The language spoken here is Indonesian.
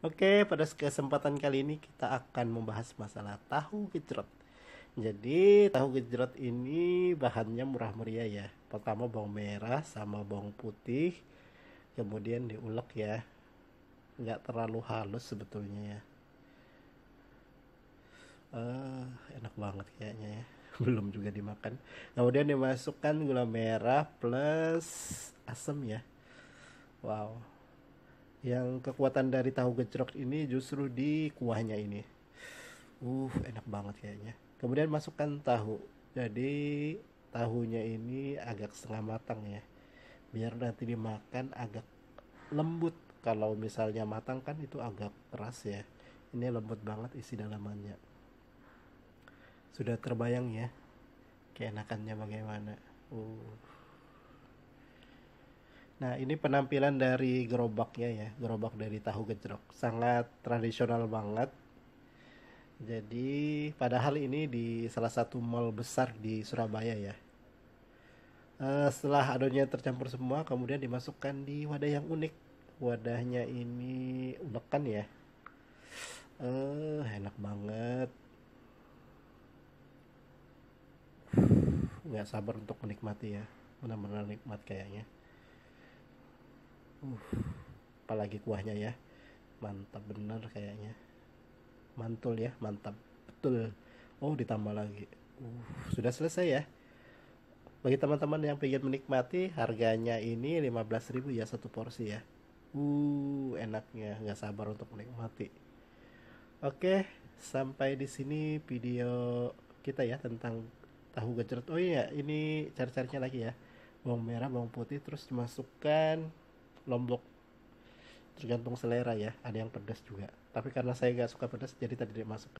Oke, pada kesempatan kali ini kita akan membahas masalah tahu gejrot. Jadi, tahu gejrot ini bahannya murah meriah ya. Pertama bawang merah sama bawang putih, kemudian diulek ya. Nggak terlalu halus sebetulnya ya. Uh, enak banget kayaknya ya. Belum juga dimakan. Kemudian dimasukkan gula merah plus asam ya. Wow, yang kekuatan dari tahu gejrot ini justru di kuahnya ini uh enak banget kayaknya kemudian masukkan tahu jadi tahunya ini agak setengah matang ya biar nanti dimakan agak lembut kalau misalnya matang kan itu agak keras ya ini lembut banget isi dalamannya sudah terbayang ya keenakannya bagaimana uh Nah, ini penampilan dari gerobaknya ya, gerobak dari tahu gejrok. Sangat tradisional banget. Jadi, padahal ini di salah satu mall besar di Surabaya ya. Uh, setelah adonnya tercampur semua, kemudian dimasukkan di wadah yang unik. Wadahnya ini ulekan ya. Uh, enak banget. Nggak sabar untuk menikmati ya. Benar-benar nikmat kayaknya uh, apalagi kuahnya ya mantap bener kayaknya mantul ya mantap betul oh ditambah lagi uh, sudah selesai ya bagi teman-teman yang ingin menikmati harganya ini 15.000 ya satu porsi ya uh enaknya nggak sabar untuk menikmati oke sampai di sini video kita ya tentang tahu gejrot oh iya ini cari-carinya lagi ya bawang merah bawang putih terus dimasukkan lombok tergantung selera ya ada yang pedas juga tapi karena saya nggak suka pedas jadi tadi tidak masuk